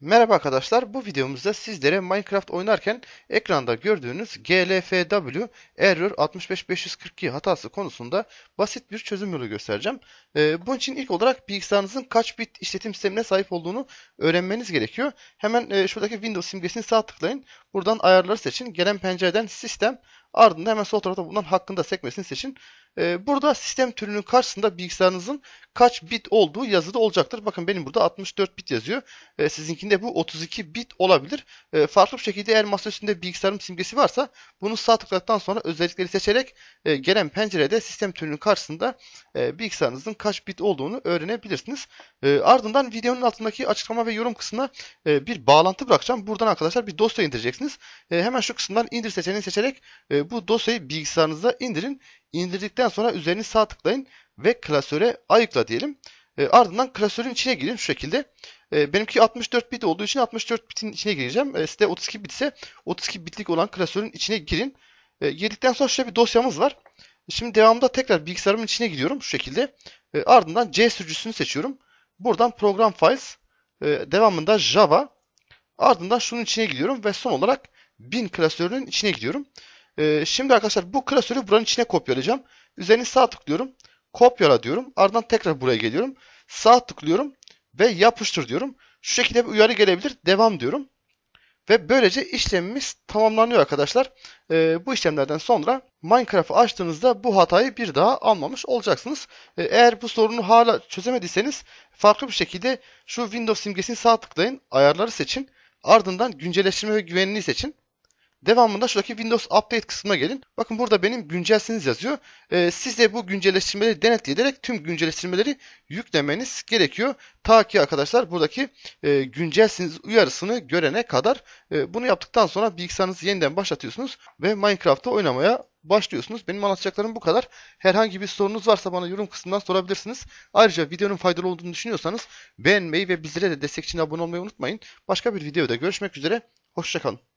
Merhaba arkadaşlar, bu videomuzda sizlere Minecraft oynarken ekranda gördüğünüz GLFW Error 65542 hatası konusunda basit bir çözüm yolu göstereceğim. Ee, bunun için ilk olarak bilgisayarınızın kaç bit işletim sistemine sahip olduğunu öğrenmeniz gerekiyor. Hemen e, şuradaki Windows simgesini sağ tıklayın. Buradan ayarları seçin. Gelen pencereden sistem Ardından hemen sol tarafta bulunan hakkında sekmesini seçin. Ee, burada sistem türünün karşısında bilgisayarınızın kaç bit olduğu yazılı olacaktır. Bakın benim burada 64 bit yazıyor. Ee, sizinkinde bu 32 bit olabilir. Ee, farklı bir şekilde eğer masa üstünde bilgisayarın simgesi varsa bunu sağ tıkladıktan sonra özellikleri seçerek e, gelen pencerede sistem türünün karşısında e, bilgisayarınızın kaç bit olduğunu öğrenebilirsiniz. E, ardından videonun altındaki açıklama ve yorum kısmına e, bir bağlantı bırakacağım. Buradan arkadaşlar bir dosya indireceksiniz. E, hemen şu kısımdan indir seçeneğini seçerek e, bu dosyayı bilgisayarınıza indirin. İndirdikten sonra üzerine sağ tıklayın ve klasöre ayıkla diyelim. E, ardından klasörün içine girin şu şekilde. E, benimki 64 bit olduğu için 64 bitin içine gireceğim. E, size 32 bit ise 32 bitlik olan klasörün içine girin. E, girdikten sonra şöyle bir dosyamız var. Şimdi devamında tekrar bilgisayarımın içine gidiyorum şu şekilde. E, ardından C sürücüsünü seçiyorum. Buradan Program Files, e, devamında Java, ardından şunun içine gidiyorum ve son olarak bin klasörünün içine gidiyorum. Ee, şimdi arkadaşlar bu klasörü buranın içine kopyalayacağım. Üzerine sağ tıklıyorum. Kopyala diyorum. Ardından tekrar buraya geliyorum. Sağ tıklıyorum ve yapıştır diyorum. Şu şekilde bir uyarı gelebilir. Devam diyorum. Ve böylece işlemimiz tamamlanıyor arkadaşlar. Ee, bu işlemlerden sonra Minecraft'ı açtığınızda bu hatayı bir daha almamış olacaksınız. Ee, eğer bu sorunu hala çözemediyseniz farklı bir şekilde şu Windows simgesini sağ tıklayın. Ayarları seçin. Ardından güncelleştirme ve güvenliği seçin. Devamında şuradaki Windows Update kısmına gelin. Bakın burada benim güncelsiniz yazıyor. Ee, siz de bu güncelleştirmeleri denetleyerek tüm güncelleştirmeleri yüklemeniz gerekiyor. Ta ki arkadaşlar buradaki e, güncelsiniz uyarısını görene kadar e, bunu yaptıktan sonra bilgisayarınızı yeniden başlatıyorsunuz ve Minecraft'ta oynamaya başlıyorsunuz. Benim anlatacaklarım bu kadar. Herhangi bir sorunuz varsa bana yorum kısmından sorabilirsiniz. Ayrıca videonun faydalı olduğunu düşünüyorsanız beğenmeyi ve bizlere de destek için abone olmayı unutmayın. Başka bir videoda görüşmek üzere. Hoşçakalın.